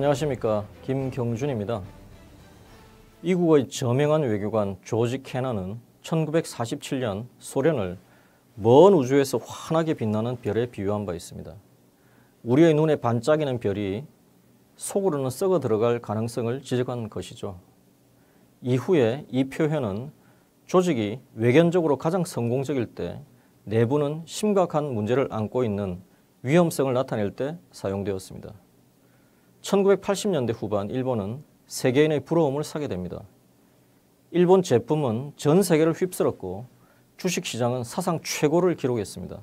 안녕하십니까 김경준입니다. 이국의 저명한 외교관 조지 캐나는 1947년 소련을 먼 우주에서 환하게 빛나는 별에 비유한 바 있습니다. 우리의 눈에 반짝이는 별이 속으로는 썩어 들어갈 가능성을 지적한 것이죠. 이후에 이 표현은 조직이 외견적으로 가장 성공적일 때 내부는 심각한 문제를 안고 있는 위험성을 나타낼 때 사용되었습니다. 1980년대 후반 일본은 세계인의 부러움을 사게 됩니다. 일본 제품은 전 세계를 휩쓸었고 주식시장은 사상 최고를 기록했습니다.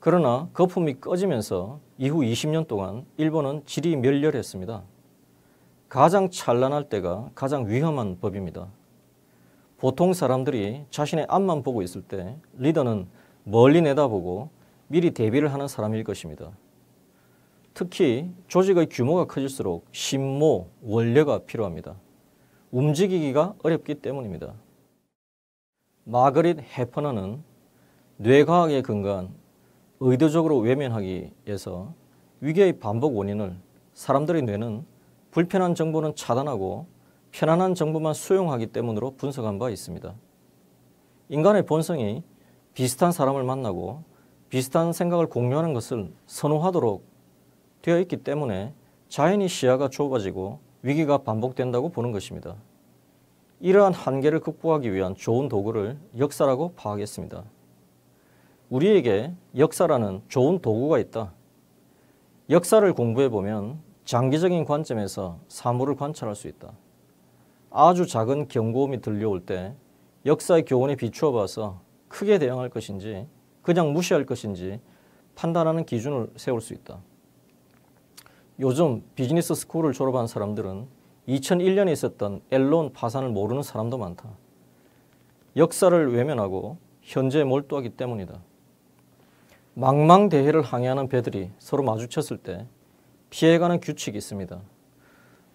그러나 거품이 꺼지면서 이후 20년 동안 일본은 질이 멸렬했습니다. 가장 찬란할 때가 가장 위험한 법입니다. 보통 사람들이 자신의 앞만 보고 있을 때 리더는 멀리 내다보고 미리 대비를 하는 사람일 것입니다. 특히 조직의 규모가 커질수록 신모, 원료가 필요합니다. 움직이기가 어렵기 때문입니다. 마그릿 해퍼너는 뇌과학에 근거한 의도적으로 외면하기 위해서 위기의 반복 원인을 사람들의 뇌는 불편한 정보는 차단하고 편안한 정보만 수용하기 때문으로 분석한 바 있습니다. 인간의 본성이 비슷한 사람을 만나고 비슷한 생각을 공유하는 것을 선호하도록 되어 있기 때문에 자연히 시야가 좁아지고 위기가 반복된다고 보는 것입니다. 이러한 한계를 극복하기 위한 좋은 도구를 역사라고 파악했습니다. 우리에게 역사라는 좋은 도구가 있다. 역사를 공부해보면 장기적인 관점에서 사물을 관찰할 수 있다. 아주 작은 경고음이 들려올 때 역사의 교훈에 비추어 봐서 크게 대응할 것인지 그냥 무시할 것인지 판단하는 기준을 세울 수 있다. 요즘 비즈니스 스쿨을 졸업한 사람들은 2001년에 있었던 엘론 파산을 모르는 사람도 많다. 역사를 외면하고 현재에 몰두하기 때문이다. 망망대해를 항해하는 배들이 서로 마주쳤을 때 피해가는 규칙이 있습니다.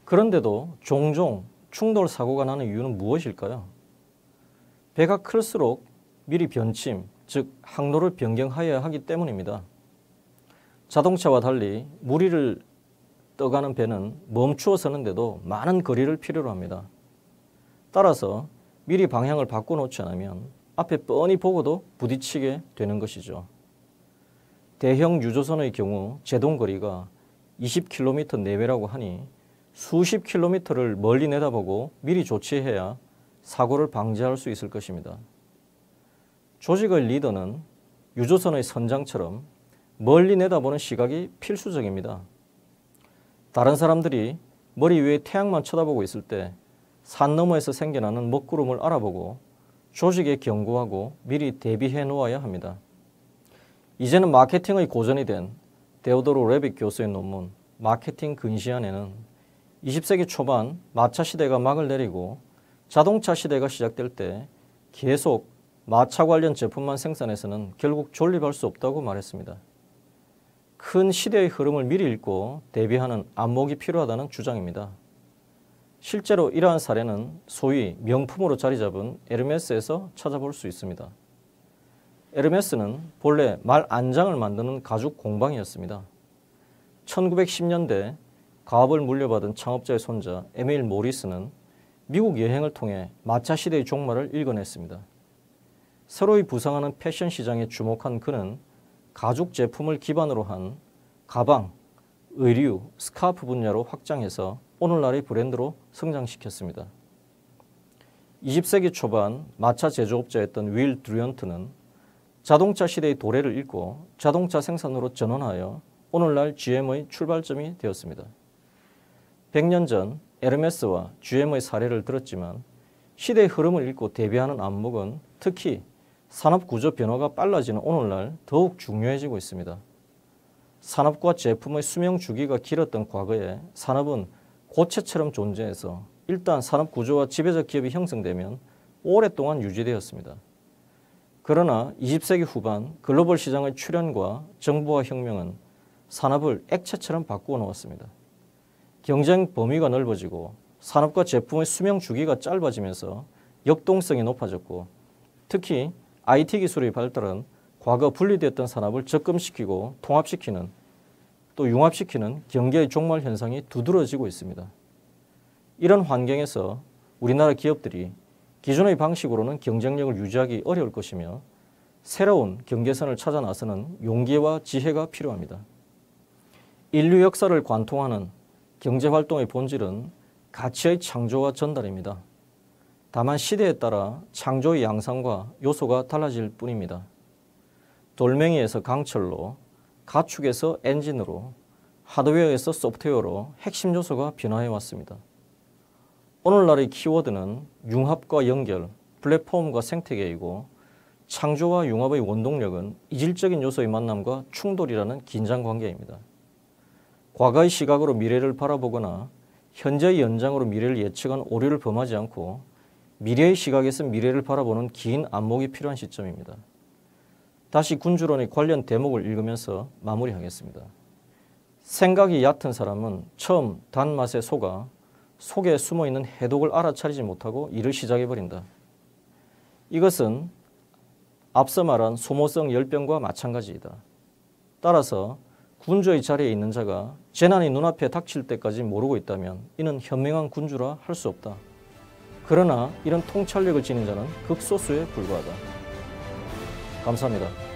그런데도 종종 충돌 사고가 나는 이유는 무엇일까요? 배가 클수록 미리 변침, 즉 항로를 변경하여야 하기 때문입니다. 자동차와 달리 무리를 떠가는 배는 멈추어 서는데도 많은 거리를 필요로 합니다. 따라서 미리 방향을 바꿔놓지 않으면 앞에 뻔히 보고도 부딪히게 되는 것이죠. 대형 유조선의 경우 제동거리가 20km 내외라고 하니 수십 킬로미터를 멀리 내다보고 미리 조치해야 사고를 방지할 수 있을 것입니다. 조직의 리더는 유조선의 선장처럼 멀리 내다보는 시각이 필수적입니다. 다른 사람들이 머리 위에 태양만 쳐다보고 있을 때 산 너머에서 생겨나는 먹구름을 알아보고 조직에 경고하고 미리 대비해 놓아야 합니다. 이제는 마케팅의 고전이 된 데오도르 레빅 교수의 논문 마케팅 근시안에는 20세기 초반 마차 시대가 막을 내리고 자동차 시대가 시작될 때 계속 마차 관련 제품만 생산해서는 결국 존립할 수 없다고 말했습니다. 큰 시대의 흐름을 미리 읽고 대비하는 안목이 필요하다는 주장입니다. 실제로 이러한 사례는 소위 명품으로 자리 잡은 에르메스에서 찾아볼 수 있습니다. 에르메스는 본래 말 안장을 만드는 가죽 공방이었습니다. 1910년대 가업을 물려받은 창업자의 손자 에밀 모리스는 미국 여행을 통해 마차 시대의 종말을 읽어냈습니다. 서로의 부상하는 패션 시장에 주목한 그는 가죽 제품을 기반으로 한 가방, 의류, 스카프 분야로 확장해서 오늘날의 브랜드로 성장시켰습니다. 20세기 초반 마차 제조업자였던 윌 드류언트는 자동차 시대의 도래를 잇고 자동차 생산으로 전환하여 오늘날 GM의 출발점이 되었습니다. 100년 전 에르메스와 GM의 사례를 들었지만 시대의 흐름을 읽고 대비하는 안목은 특히 산업 구조 변화가 빨라지는 오늘날 더욱 중요해지고 있습니다. 산업과 제품의 수명 주기가 길었던 과거에 산업은 고체처럼 존재해서 일단 산업 구조와 지배적 기업이 형성되면 오랫동안 유지되었습니다. 그러나 20세기 후반 글로벌 시장의 출현과 정보화 혁명은 산업을 액체처럼 바꾸어 놓았습니다. 경쟁 범위가 넓어지고 산업과 제품의 수명 주기가 짧아지면서 역동성이 높아졌고 특히 IT 기술의 발달은 과거 분리되었던 산업을 적금시키고 통합시키는 또 융합시키는 경계의 종말 현상이 두드러지고 있습니다. 이런 환경에서 우리나라 기업들이 기존의 방식으로는 경쟁력을 유지하기 어려울 것이며 새로운 경계선을 찾아 나서는 용기와 지혜가 필요합니다. 인류 역사를 관통하는 경제활동의 본질은 가치의 창조와 전달입니다. 다만 시대에 따라 창조의 양상과 요소가 달라질 뿐입니다. 돌멩이에서 강철로, 가축에서 엔진으로, 하드웨어에서 소프트웨어로 핵심 요소가 변화해 왔습니다. 오늘날의 키워드는 융합과 연결, 플랫폼과 생태계이고 창조와 융합의 원동력은 이질적인 요소의 만남과 충돌이라는 긴장관계입니다. 과거의 시각으로 미래를 바라보거나 현재의 연장으로 미래를 예측한 오류를 범하지 않고 미래의 시각에서 미래를 바라보는 긴 안목이 필요한 시점입니다. 다시 군주론의 관련 대목을 읽으면서 마무리하겠습니다. 생각이 얕은 사람은 처음 단맛에 속아 속에 숨어있는 해독을 알아차리지 못하고 일을 시작해버린다. 이것은 앞서 말한 소모성 열병과 마찬가지이다. 따라서 군주의 자리에 있는 자가 재난이 눈앞에 닥칠 때까지 모르고 있다면 이는 현명한 군주라 할 수 없다. 그러나 이런 통찰력을 지닌 자는 극소수에 불과하다. 감사합니다.